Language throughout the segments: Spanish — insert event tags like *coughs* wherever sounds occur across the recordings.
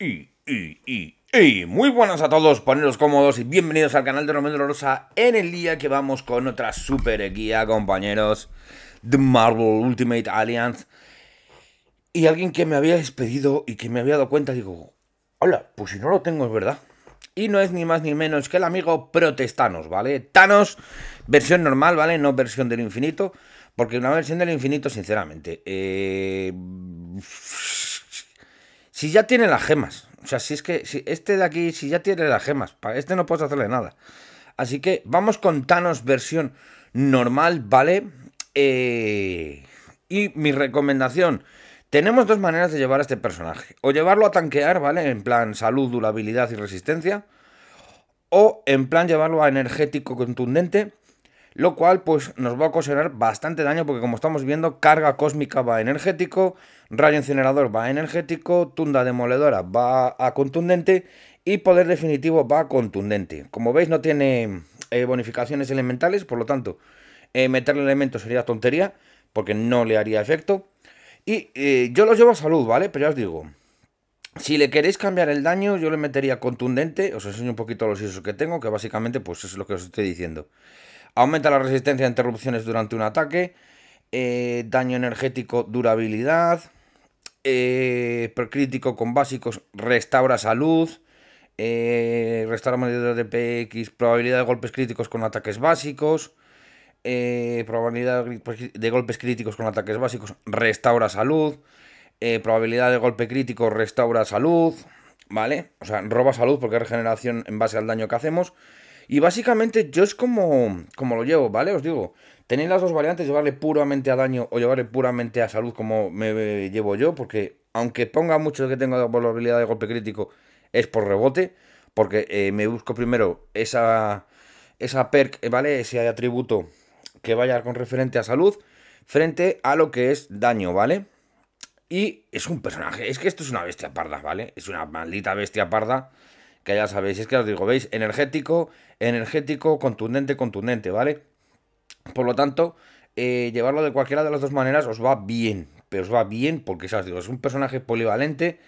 Y, y, y, y, muy buenas a todos, poneros cómodos y bienvenidos al canal de Romero Rosa en el día que vamos con otra super guía, compañeros, The Marvel Ultimate Alliance. Y alguien que me había despedido y que me había dado cuenta, digo, hola, pues si no lo tengo es verdad. Y no es ni más ni menos que el amigo Protestanos, ¿vale? Thanos, versión normal, ¿vale? No versión del infinito, porque una versión del infinito, sinceramente, eh si ya tiene las gemas. O sea, si es que si este de aquí, si ya tiene las gemas. Para este no puedes hacerle nada. Así que vamos con Thanos versión normal, ¿vale? Eh, y mi recomendación. Tenemos dos maneras de llevar a este personaje. O llevarlo a tanquear, ¿vale? En plan salud, durabilidad y resistencia. O en plan llevarlo a energético contundente lo cual pues nos va a ocasionar bastante daño porque como estamos viendo carga cósmica va a energético, rayo incinerador va energético, tunda demoledora va a contundente y poder definitivo va a contundente. Como veis no tiene eh, bonificaciones elementales, por lo tanto eh, meterle elementos sería tontería porque no le haría efecto. Y eh, yo lo llevo a salud, ¿vale? Pero ya os digo, si le queréis cambiar el daño, yo le metería contundente. Os enseño un poquito los isos que tengo, que básicamente pues es lo que os estoy diciendo. Aumenta la resistencia a interrupciones durante un ataque. Eh, daño energético, durabilidad. Eh, crítico con básicos, restaura salud. Eh, restaura medida de PX, probabilidad de golpes críticos con ataques básicos. Eh, probabilidad pues, de golpes críticos con ataques básicos, restaura salud. probabilidad de golpe crítico, restaura salud. ¿Vale? O sea, roba salud porque es regeneración en base al daño que hacemos. Y básicamente yo es como, como lo llevo, ¿vale? Os digo, tenéis las dos variantes, llevarle puramente a daño o llevarle puramente a salud como me llevo yo, porque aunque ponga mucho de que tengo habilidad de golpe crítico, es por rebote, porque eh, me busco primero esa, esa perk, ¿vale? Ese atributo que vaya con referente a salud frente a lo que es daño, ¿vale? Y es un personaje, es que esto es una bestia parda, ¿vale? Es una maldita bestia parda que ya sabéis, es que os digo, veis, energético, energético, contundente, contundente, ¿vale? Por lo tanto, eh, llevarlo de cualquiera de las dos maneras os va bien, pero os va bien porque, ya os digo, es un personaje polivalente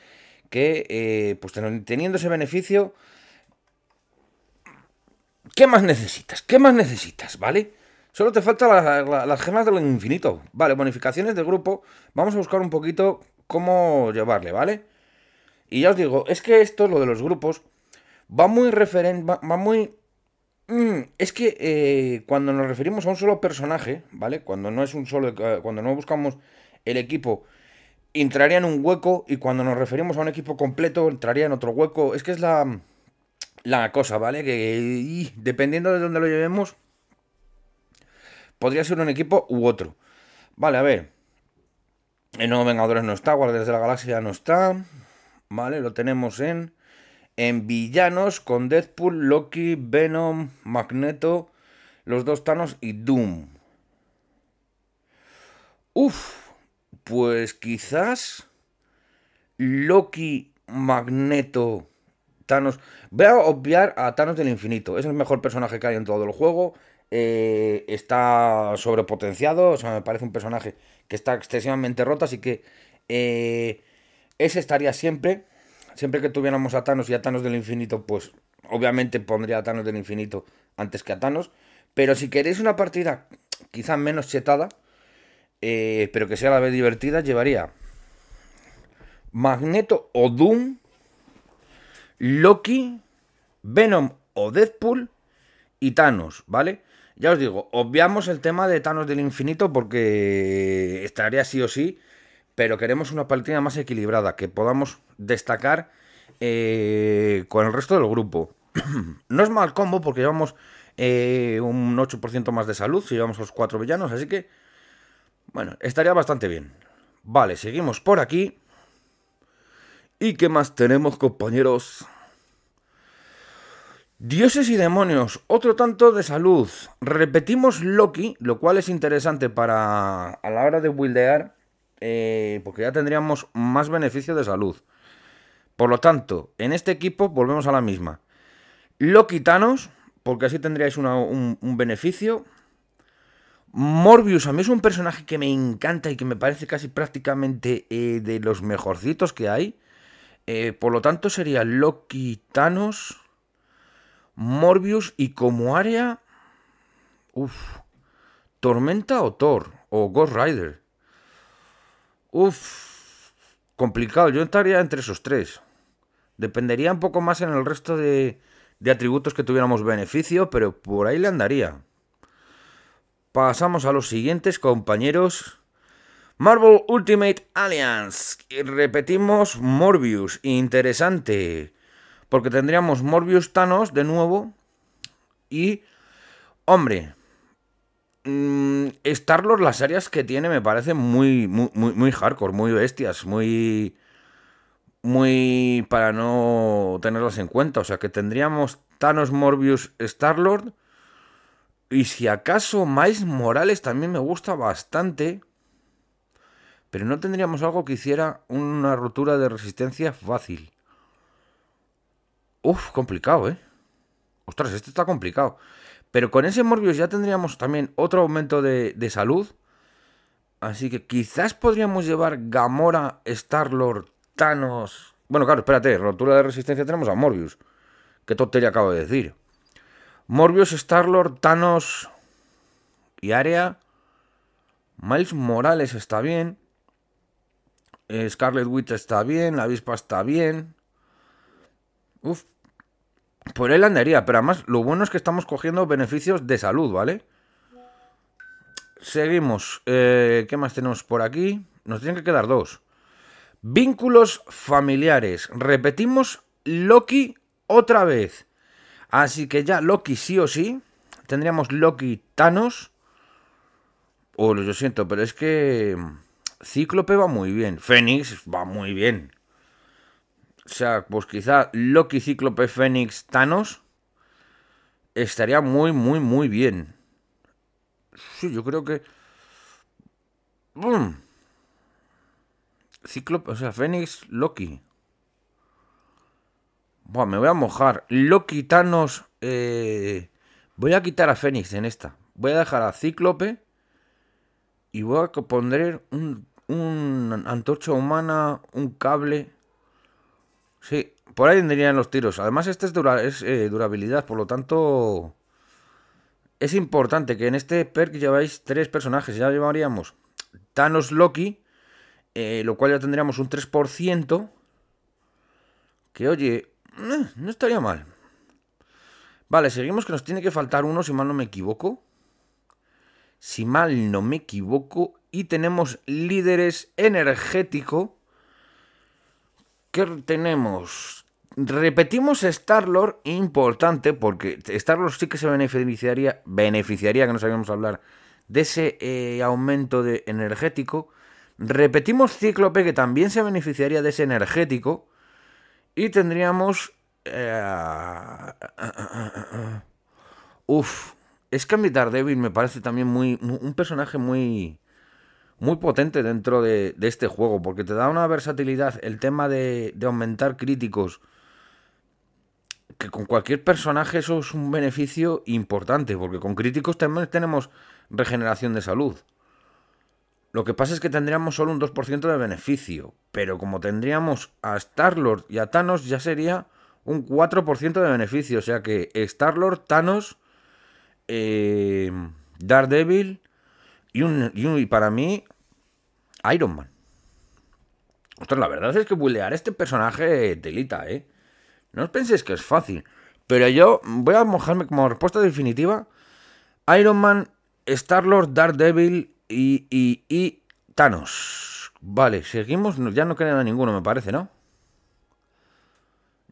que, eh, pues teniendo ese beneficio, ¿qué más necesitas? ¿Qué más necesitas, vale? Solo te faltan las gemas de lo infinito. Vale, bonificaciones de grupo. Vamos a buscar un poquito cómo llevarle, ¿vale? Y ya os digo, es que esto, es lo de los grupos, va muy referente, va, muy... Mm, es que eh, cuando nos referimos a un solo personaje, ¿vale? Cuando no es un solo, eh, cuando no buscamos el equipo, entraría en un hueco y cuando nos referimos a un equipo completo, entraría en otro hueco. Es que es la, la cosa, ¿vale? Que dependiendo de dónde lo llevemos, podría ser un equipo u otro. Vale, a ver. El nuevo Vengadores no está, Guardias de la Galaxia no está. Vale, lo tenemos en en villanos con Deadpool, Loki, Venom, Magneto, los dos Thanos y Doom. Uf, pues quizás Loki, Magneto, Thanos. Voy a obviar a Thanos del Infinito. Es el mejor personaje que hay en todo el juego. Eh, está sobrepotenciado. O sea, me parece un personaje que está excesivamente roto. Así que eh, ese estaría siempre siempre que tuviéramos a Thanos y a Thanos del infinito, pues obviamente pondría a Thanos del infinito antes que a Thanos. Pero si queréis una partida quizás menos chetada, eh, pero que sea a la vez divertida, llevaría Magneto o Doom, Loki, Venom o Deadpool y Thanos, ¿vale? Ya os digo, obviamos el tema de Thanos del infinito porque estaría sí o sí pero queremos una paletina más equilibrada, que podamos destacar eh, con el resto del grupo. *clears throat* no es mal combo porque llevamos eh, un 8% más de salud si llevamos los cuatro villanos, así que, bueno, estaría bastante bien. Vale, seguimos por aquí. ¿Y qué más tenemos, compañeros? Dioses y demonios, otro tanto de salud. Repetimos Loki, lo cual es interesante para a la hora de wildear eh, porque ya tendríamos más beneficio de salud. Por lo tanto, en este equipo volvemos a la misma. Lo quitanos, porque así tendríais un, beneficio. Morbius a mí es un personaje que me encanta y que me parece casi prácticamente eh, de los mejorcitos que hay. Eh, por lo tanto sería Loki, Thanos, Morbius y como área... Tormenta o Thor o Ghost Rider. Uf, complicado. Yo estaría entre esos tres. Dependería un poco más en el resto de, de atributos que tuviéramos beneficio, pero por ahí le andaría. Pasamos a los siguientes, compañeros. Marvel Ultimate Alliance. Y repetimos Morbius. Interesante. Porque tendríamos Morbius Thanos de nuevo. Y... Hombre, Mm, star Starlord, las áreas que tiene me parecen muy, muy, muy, hardcore, muy bestias, muy. Muy. para no tenerlas en cuenta. O sea que tendríamos Thanos, Morbius, Starlord. Y si acaso Miles Morales también me gusta bastante. Pero no tendríamos algo que hiciera una rotura de resistencia fácil. uff, complicado, ¿eh? Ostras, este está complicado. Pero con ese Morbius ya tendríamos también otro aumento de, salud. Así que quizás podríamos llevar Gamora, Starlord, Thanos... Bueno, claro, espérate, rotura de resistencia tenemos a Morbius. Qué tontería acabo de decir. Morbius, Starlord, Thanos y Área. Miles Morales está bien. Eh, Scarlet Witch está bien. La avispa está bien. Uf, por pues él andaría, pero además lo bueno es que estamos cogiendo beneficios de salud, ¿vale? Seguimos. Eh, ¿Qué más tenemos por aquí? Nos tienen que quedar dos. Vínculos familiares. Repetimos Loki otra vez. Así que ya Loki sí o sí. Tendríamos Loki Thanos. O oh, yo lo siento, pero es que Cíclope va muy bien. Fénix va muy bien. O sea, pues quizá Loki, Cíclope, Fénix, Thanos estaría muy, muy, muy bien. Sí, yo creo que... ¡Bum! Cíclope, o sea, Fénix, Loki. Buah, me voy a mojar. Loki, Thanos... Eh, voy a quitar a Fénix en esta. Voy a dejar a Cíclope. Y voy a poner un, un antorcha humana, un cable... Sí, por ahí tendrían los tiros. Además, este es, eh, durabilidad, por lo tanto... Es importante que en este perk lleváis tres personajes. Ya llevaríamos Thanos Loki, eh, lo cual ya tendríamos un 3%. Que oye, eh, no estaría mal. Vale, seguimos que nos tiene que faltar uno, si mal no me equivoco. Si mal no me equivoco. Y tenemos líderes energético. ¿Qué tenemos? Repetimos star importante, porque Star-Lord sí que se beneficiaría, beneficiaría, que no sabíamos hablar, de ese eh, aumento de energético. Repetimos Cíclope, que también se beneficiaría de ese energético. Y tendríamos... Eh, uf, es que mitad Devil me parece también muy un personaje muy muy potente dentro de, este juego, porque te da una versatilidad el tema de, aumentar críticos, que con cualquier personaje eso es un beneficio importante, porque con críticos también tenemos regeneración de salud. Lo que pasa es que tendríamos solo un 2% de beneficio, pero como tendríamos a Star-Lord y a Thanos ya sería un 4% de beneficio, o sea que Star-Lord, Thanos, eh, Daredevil y, y, para mí, Iron Man. la verdad es que bulear este personaje delita ¿eh? No os penséis que es fácil. Pero yo voy a mojarme como respuesta definitiva. Iron Man, Star-Lord, Daredevil y, y, y Thanos. Vale, seguimos. Ya no queda ninguno, me parece, ¿no?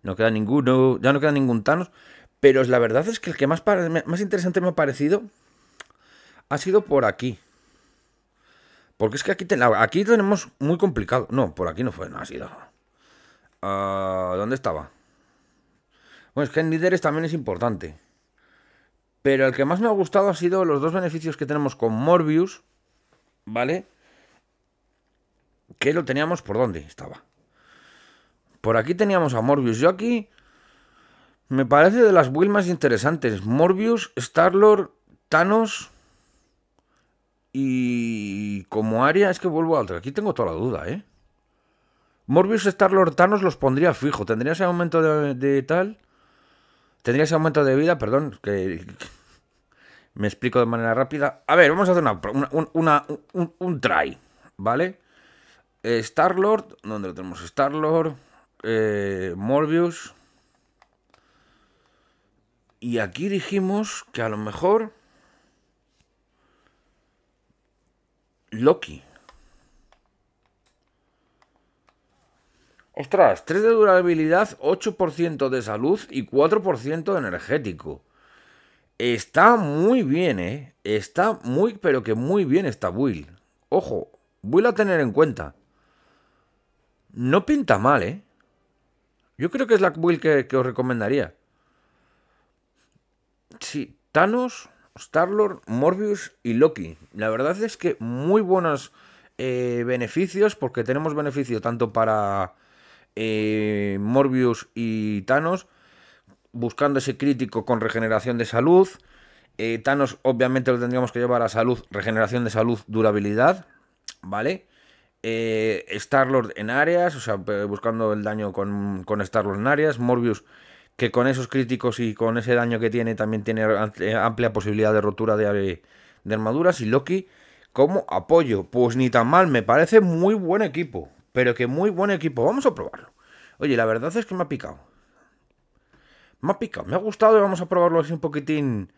No queda ninguno. Ya no queda ningún Thanos. Pero la verdad es que el que más, más interesante me ha parecido ha sido por aquí. Porque es que aquí, tenemos muy complicado. No, por aquí no fue, no ha sido. Ah, ¿Dónde estaba? Bueno, es que en líderes también es importante. Pero el que más me ha gustado ha sido los dos beneficios que tenemos con Morbius, ¿vale? Que lo teníamos por dónde estaba. Por aquí teníamos a Morbius. Yo aquí me parece de las builds más interesantes. Morbius, Starlord, Thanos y como área es que vuelvo a otra. Aquí tengo toda la duda, ¿eh? Morbius, Star-Lord, Thanos los pondría fijo. Tendría ese aumento de, tal... Tendría ese aumento de vida, perdón, que, *laughs* Me explico de manera rápida. A ver, vamos a hacer una, un, try, ¿vale? Eh, Star-Lord, ¿dónde lo tenemos? Star-Lord, eh, Morbius... Y aquí dijimos que a lo mejor... Loki. Ostras, 3 de durabilidad, 8% de salud y 4% de energético. Está muy bien, ¿eh? Está muy, pero que muy bien esta Will. Ojo, Will a tener en cuenta. No pinta mal, ¿eh? Yo creo que es la Will que os recomendaría. Sí, Thanos Starlord, Morbius y Loki. La verdad es que muy buenos eh, beneficios, porque tenemos beneficio tanto para eh, Morbius y Thanos, buscando ese crítico con regeneración de salud. Eh, Thanos obviamente lo tendríamos que llevar a salud, regeneración de salud, durabilidad, ¿vale? Starlord en áreas, o sea, buscando el daño con, con Starlord en áreas, Morbius que con esos críticos y con ese daño que tiene también tiene amplia posibilidad de rotura eh, de, armaduras y Loki como apoyo. Pues ni tan mal, me parece muy buen equipo, pero que muy buen equipo. Vamos a probarlo. Oye, la verdad es que me ha picado. Me ha picado, me ha gustado y vamos a probarlo así un poquitín.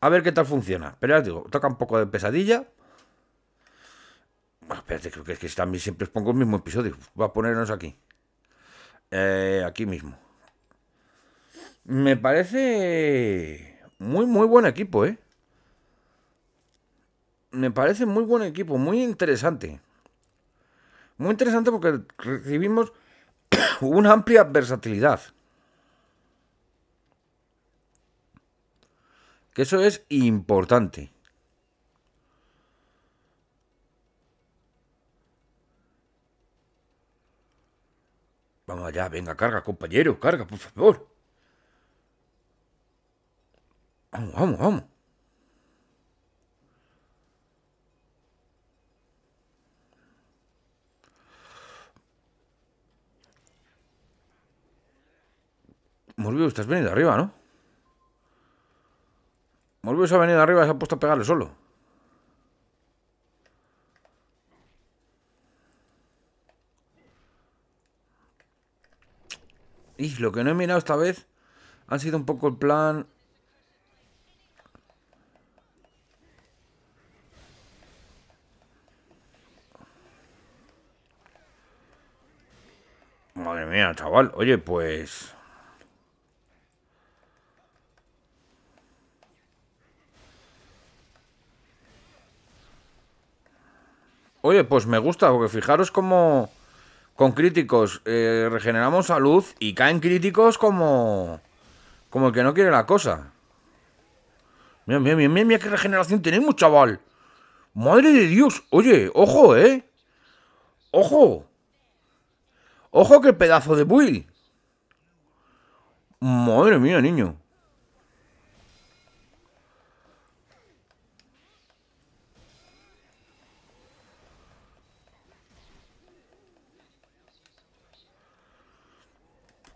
A ver qué tal funciona. Pero ya os digo, toca un poco de pesadilla. Bueno, espérate, creo que es que también siempre os pongo el mismo episodio. Va a ponernos aquí. Eh, aquí mismo. Me parece muy, muy buen equipo, ¿eh? Me parece muy buen equipo, muy interesante. Muy interesante porque recibimos *coughs* una amplia versatilidad. Que eso es importante. Vamos allá, venga, carga, compañero, carga, por favor. Vamos, vamos, vamos. Morbius, estás venido arriba, ¿no? Morbius ha venido arriba y se ha puesto a pegarle solo. Y lo que no he mirado esta vez ha sido un poco el plan madre mía, chaval. Oye, pues... Oye, pues me gusta, porque fijaros como con críticos eh, regeneramos regeneramos luz y caen críticos como... Como el que no quiere la cosa. Mira, mira, mira, mira qué regeneración tenemos, chaval. Madre de Dios. Oye, ojo, ¿eh? Ojo. ¡Ojo que pedazo de build! Madre mía, niño.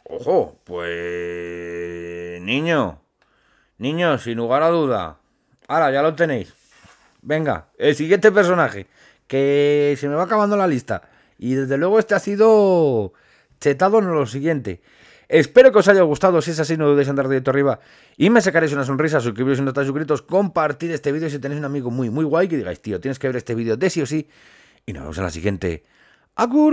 Ojo, pues... Niño. Niño, sin lugar a duda. Ahora, ya lo tenéis. Venga, el siguiente personaje. Que se me va acabando la lista. Y desde luego este ha sido chetado en lo siguiente. Espero que os haya gustado. Si es así, no dudéis en dar arriba y me sacaréis una sonrisa. Suscribiros si no estáis suscritos. Compartid este vídeo si tenéis un amigo muy, muy guay que digáis, tío, tienes que ver este vídeo de sí o sí. Y nos vemos en la siguiente. ¡Agur